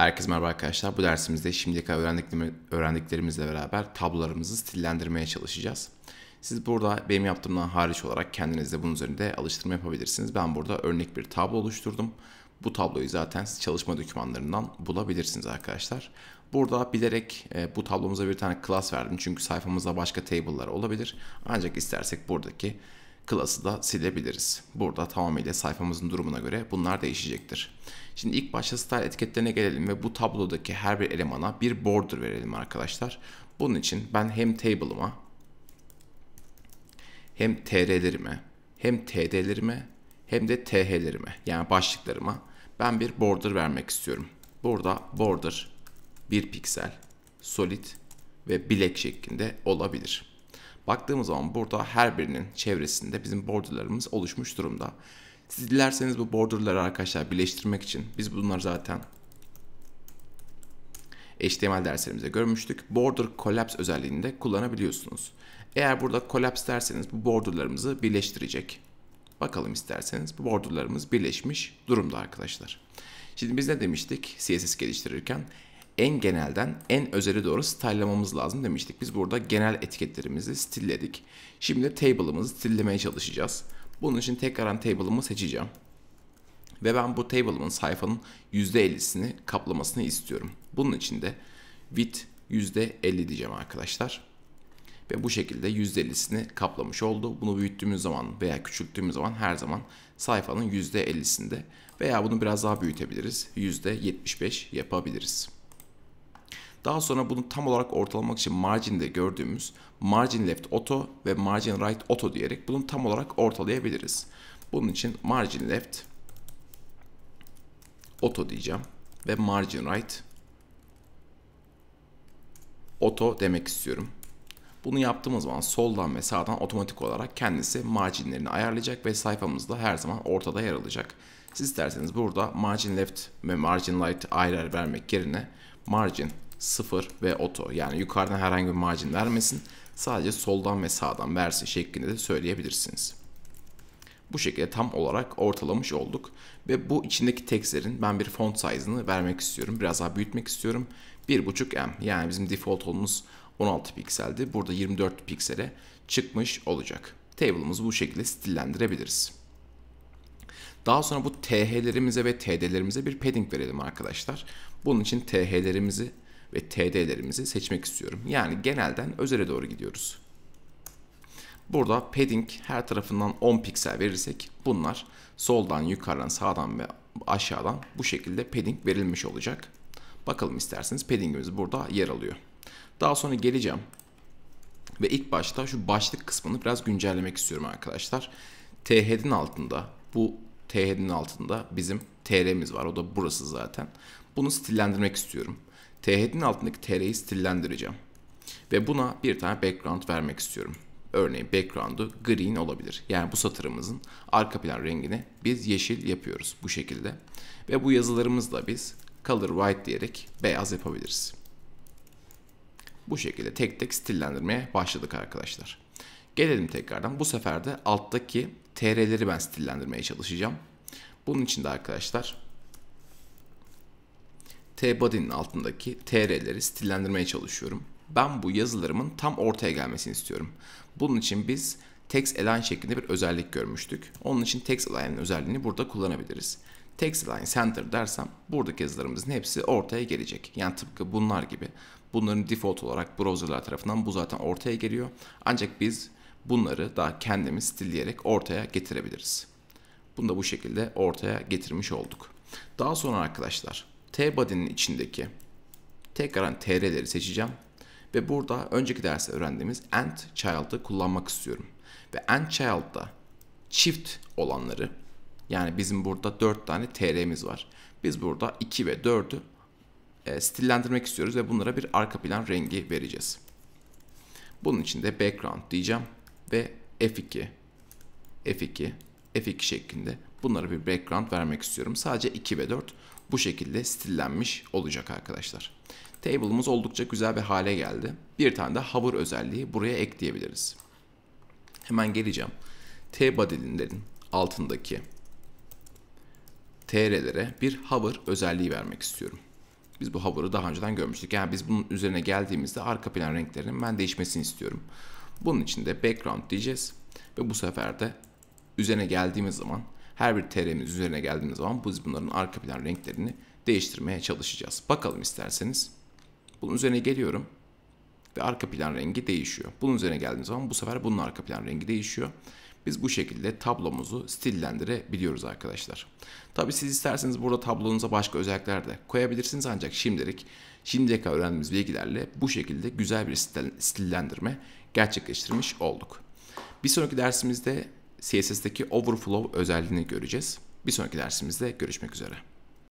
Herkese merhaba arkadaşlar. Bu dersimizde şimdiye kadar öğrendiklerimizle beraber tablolarımızı stillendirmeye çalışacağız. Siz burada benim yaptığımdan hariç olarak kendinizde bunun üzerinde alıştırma yapabilirsiniz. Ben burada örnek bir tablo oluşturdum. Bu tabloyu zaten çalışma dokümanlarından bulabilirsiniz arkadaşlar. Burada bilerek e, bu tablomuza bir tane class verdim. Çünkü sayfamızda başka table'lar olabilir. Ancak istersek buradaki class'ı da silebiliriz. Burada tamamıyla sayfamızın durumuna göre bunlar değişecektir. Şimdi ilk başta style etiketlerine gelelim ve bu tablodaki her bir elemana bir border verelim arkadaşlar. Bunun için ben hem table'ıma hem tr'lerime hem td'lerime hem de th'lerime yani başlıklarıma ben bir border vermek istiyorum. Burada border 1 piksel, solid ve black şeklinde olabilir. Baktığımız zaman burada her birinin çevresinde bizim borderlarımız oluşmuş durumda. Siz dilerseniz bu borderları arkadaşlar birleştirmek için biz bunları zaten HTML derslerimizde görmüştük. Border Collapse özelliğini de kullanabiliyorsunuz. Eğer burada collapse derseniz bu borderlarımızı birleştirecek. Bakalım isterseniz bu borderlarımız birleşmiş durumda arkadaşlar. Şimdi biz ne demiştik CSS geliştirirken? en genelden en özele doğru stylemamız lazım demiştik. Biz burada genel etiketlerimizi stilledik. Şimdi table'ımızı stillemeye çalışacağız. Bunun için tekrardan table'ımı seçeceğim. Ve ben bu table'ımın sayfanın %50'sini kaplamasını istiyorum. Bunun için de width %50 diyeceğim arkadaşlar. Ve bu şekilde %50'sini kaplamış oldu. Bunu büyüttüğümüz zaman veya küçülttüğümüz zaman her zaman sayfanın %50'sinde veya bunu biraz daha büyütebiliriz. %75 yapabiliriz. Daha sonra bunu tam olarak ortalamak için margin'de gördüğümüz margin left auto ve margin right auto diyerek bunu tam olarak ortalayabiliriz. Bunun için margin left auto diyeceğim ve margin right auto demek istiyorum. Bunu yaptığımız zaman soldan ve sağdan otomatik olarak kendisi marginlerini ayarlayacak ve sayfamızda her zaman ortada yer alacak. Siz isterseniz burada margin left ve margin right ayrı vermek yerine margin 0 ve oto. Yani yukarıdan herhangi bir margin vermesin. Sadece soldan ve sağdan versin şeklinde de söyleyebilirsiniz. Bu şekilde tam olarak ortalamış olduk. Ve bu içindeki tekstlerin ben bir font size'ını vermek istiyorum. Biraz daha büyütmek istiyorum. 1.5M yani bizim default olduğumuz 16 pikseldi. Burada 24 piksele çıkmış olacak. Table'ımızı bu şekilde stillendirebiliriz. Daha sonra bu TH'lerimize ve TD'lerimize bir padding verelim arkadaşlar. Bunun için TH'lerimizi ve TD'lerimizi seçmek istiyorum. Yani genelden özele doğru gidiyoruz. Burada padding her tarafından 10 piksel verirsek bunlar soldan, yukarıdan, sağdan ve aşağıdan bu şekilde padding verilmiş olacak. Bakalım isterseniz paddingimiz burada yer alıyor. Daha sonra geleceğim ve ilk başta şu başlık kısmını biraz güncellemek istiyorum arkadaşlar. THD'nin altında bu THD'nin altında bizim TR'miz var. O da burası zaten. Bunu stillendirmek istiyorum. Teğetin altındaki TR'yi stillendireceğim. Ve buna bir tane background vermek istiyorum. Örneğin background'u green olabilir. Yani bu satırımızın arka plan rengini biz yeşil yapıyoruz bu şekilde. Ve bu yazılarımızla biz color white diyerek beyaz yapabiliriz. Bu şekilde tek tek stillendirmeye başladık arkadaşlar. Gelelim tekrardan. Bu sefer de alttaki TR'leri ben stillendirmeye çalışacağım. Bunun için de arkadaşlar T-body'nin altındaki TR'leri stillendirmeye çalışıyorum. Ben bu yazılarımın tam ortaya gelmesini istiyorum. Bunun için biz text align şeklinde bir özellik görmüştük. Onun için text align'ın özelliğini burada kullanabiliriz. Text align center dersem buradaki yazılarımızın hepsi ortaya gelecek. Yani tıpkı bunlar gibi. Bunların default olarak browserlar tarafından bu zaten ortaya geliyor. Ancak biz bunları daha kendimiz stilleyerek ortaya getirebiliriz. Bunu da bu şekilde ortaya getirmiş olduk. Daha sonra arkadaşlar T body'nin içindeki tekrardan TR'leri seçeceğim. Ve burada önceki derste öğrendiğimiz end child'ı kullanmak istiyorum. Ve end child'da çift olanları yani bizim burada 4 tane TR'miz var. Biz burada 2 ve 4'ü e, stillendirmek istiyoruz ve bunlara bir arka plan rengi vereceğiz. Bunun için de background diyeceğim ve F2 F2 F2 şeklinde bunlara bir background vermek istiyorum. Sadece 2 ve 4 bu şekilde stillenmiş olacak arkadaşlar. Table'ımız oldukça güzel bir hale geldi. Bir tane de hover özelliği buraya ekleyebiliriz. Hemen geleceğim. T-body'lerin altındaki TR'lere bir hover özelliği vermek istiyorum. Biz bu hover'ı daha önceden görmüştük. Yani biz bunun üzerine geldiğimizde arka plan renklerinin ben değişmesini istiyorum. Bunun için de background diyeceğiz. Ve bu sefer de üzerine geldiğimiz zaman her bir TR'miz üzerine geldiğimiz zaman biz bunların arka plan renklerini değiştirmeye çalışacağız. Bakalım isterseniz. Bunun üzerine geliyorum ve arka plan rengi değişiyor. Bunun üzerine geldiğimiz zaman bu sefer bunun arka plan rengi değişiyor. Biz bu şekilde tablomuzu stillendirebiliyoruz arkadaşlar. Tabi siz isterseniz burada tablonuza başka özellikler de koyabilirsiniz ancak şimdilik şimdiye kadar öğrendiğimiz bilgilerle bu şekilde güzel bir stillendirme gerçekleştirmiş olduk. Bir sonraki dersimizde CSS'deki overflow özelliğini göreceğiz. Bir sonraki dersimizde görüşmek üzere.